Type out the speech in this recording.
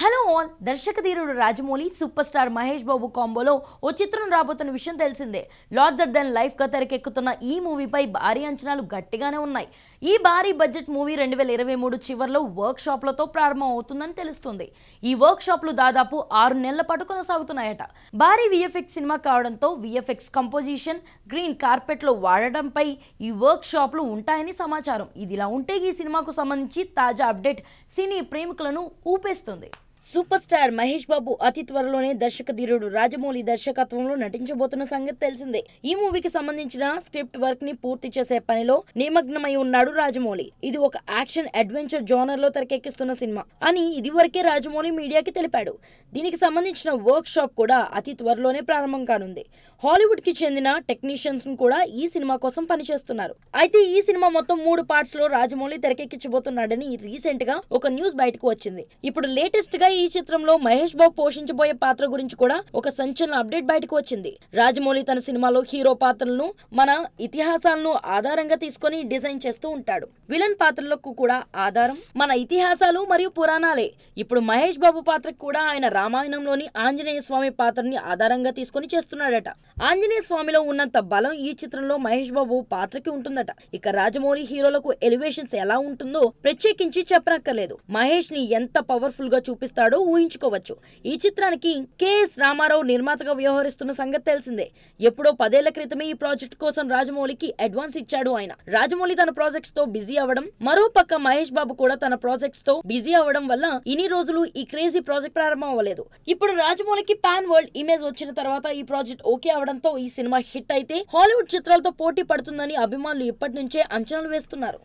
hello all దర్శకధీరుడు Rajamouli super star Mahesh Babu కాంబోలో ఓ చిత్రం రాబోతున్న విషయం తెలిసిందే లార్జర్ దెన్ లైఫ్ తెరకెక్కుతున్న ఈ మూవీపై భారీ అంచనాలు గట్టిగానే ఉన్నాయి ఈ భారీ బడ్జెట్ మూవీ రెండు వేల ఇరవై మూడు చివరిలో వర్క్ షాప్లతో ప్రారంభం అవుతుందని తెలుస్తుంది ఈ వర్క్ షాప్లు దాదాపు ఆరు నెలల పాటు కొనసాగుతున్నాయట భారీ విఎఫ్ఎక్స్ సినిమా కావడంతో విఎఫ్ఎక్స్ కంపోజిషన్ గ్రీన్ కార్పెట్లో వాడడంపై ఈ వర్క్ షాప్లు ఉంటాయని సమాచారం ఇదిలా ఉంటే ఈ సినిమాకు సంబంధించి తాజా అప్డేట్ సినీ ప్రేమికులను ఊపేస్తుంది సూపర్ స్టార్ మహేష్ బాబు అతి త్వరలోనే దర్శకధీరుడు రాజమౌళి దర్శకత్వంలో నటించబోతున్న సంగతి తెలిసిందే ఈ మూవీకి సంబంధించిన స్క్రిప్ట్ వర్క్ ని పూర్తి చేసే పనిలో నిమగ్నమై ఉన్నాడు రాజమౌళి ఇది ఒక యాక్షన్ అడ్వెంచర్ జోనర్ లో తెరకెక్కిస్తున్న సినిమా అని ఇదివరకే రాజమౌళి మీడియాకి తెలిపాడు దీనికి సంబంధించిన వర్క్ షాప్ కూడా అతి త్వరలోనే ప్రారంభం కానుంది హాలీవుడ్కి చెందిన టెక్నీషియన్స్ కూడా ఈ సినిమా కోసం పనిచేస్తున్నారు అయితే ఈ సినిమా మొత్తం మూడు పార్ట్స్ లో రాజమౌళి తెరకెక్కించబోతున్నాడని రీసెంట్ గా ఒక న్యూస్ బయటకు వచ్చింది ఇప్పుడు లేటెస్ట్ గా ఈ చిత్రంలో మహేష్ బాబు పోషించబోయే పాత్ర గురించి కూడా ఒక సంచలన అప్డేట్ బయటకు వచ్చింది రాజమౌళి తన సినిమాలో హీరో పాత్రలను మన ఇతిహాసాలను ఆధారంగా తీసుకొని డిజైన్ చేస్తూ ఉంటాడు విలన్ పాత్రలకు కూడా ఆధారం మన ఇతిహాసాలు మరియు పురాణాలే ఇప్పుడు మహేష్ బాబు పాత్రకు కూడా ఆయన రామాయణంలోని ఆంజనేయ స్వామి పాత్రని ఆధారంగా తీసుకొని చేస్తున్నాడట ఆంజనేయ స్వామిలో ఉన్నంత బలం ఈ చిత్రంలో మహేష్ బాబు పాత్రకి ఉంటుందట ఇక రాజమౌళి హీరోలకు ఎలివేషన్స్ ఎలా ఉంటుందో ప్రత్యేకించి చెప్పనక్కర్లేదు మహేష్ ని ఎంత పవర్ఫుల్ గా చూపిస్తాడో ఊహించుకోవచ్చు ఈ చిత్రానికి కెఎస్ రామారావు నిర్మాతగా వ్యవహరిస్తున్న సంగతి తెలిసిందే ఎప్పుడో పదేళ్ల క్రితమే ఈ ప్రాజెక్ట్ కోసం రాజమౌళికి అడ్వాన్స్ ఇచ్చాడు ఆయన రాజమౌళి తన ప్రాజెక్ట్స్ తో బిజీ అవ్వడం మరో పక్క మహేష్ బాబు కూడా తన ప్రాజెక్ట్స్ తో బిజీ అవ్వడం వల్ల ఇన్ని రోజులు ఈ క్రేజీ ప్రాజెక్ట్ ప్రారంభం అవ్వలేదు ఇప్పుడు రాజమౌళికి పాన్ వరల్డ్ ఇమేజ్ వచ్చిన తర్వాత ఈ ప్రాజెక్ట్ ఓకే అవడంతో ఈ సినిమా హిట్ అయితే హాలీవుడ్ చిత్రాలతో పోటీ పడుతుందని అభిమానులు ఇప్పటి నుంచే అంచనాలు వేస్తున్నారు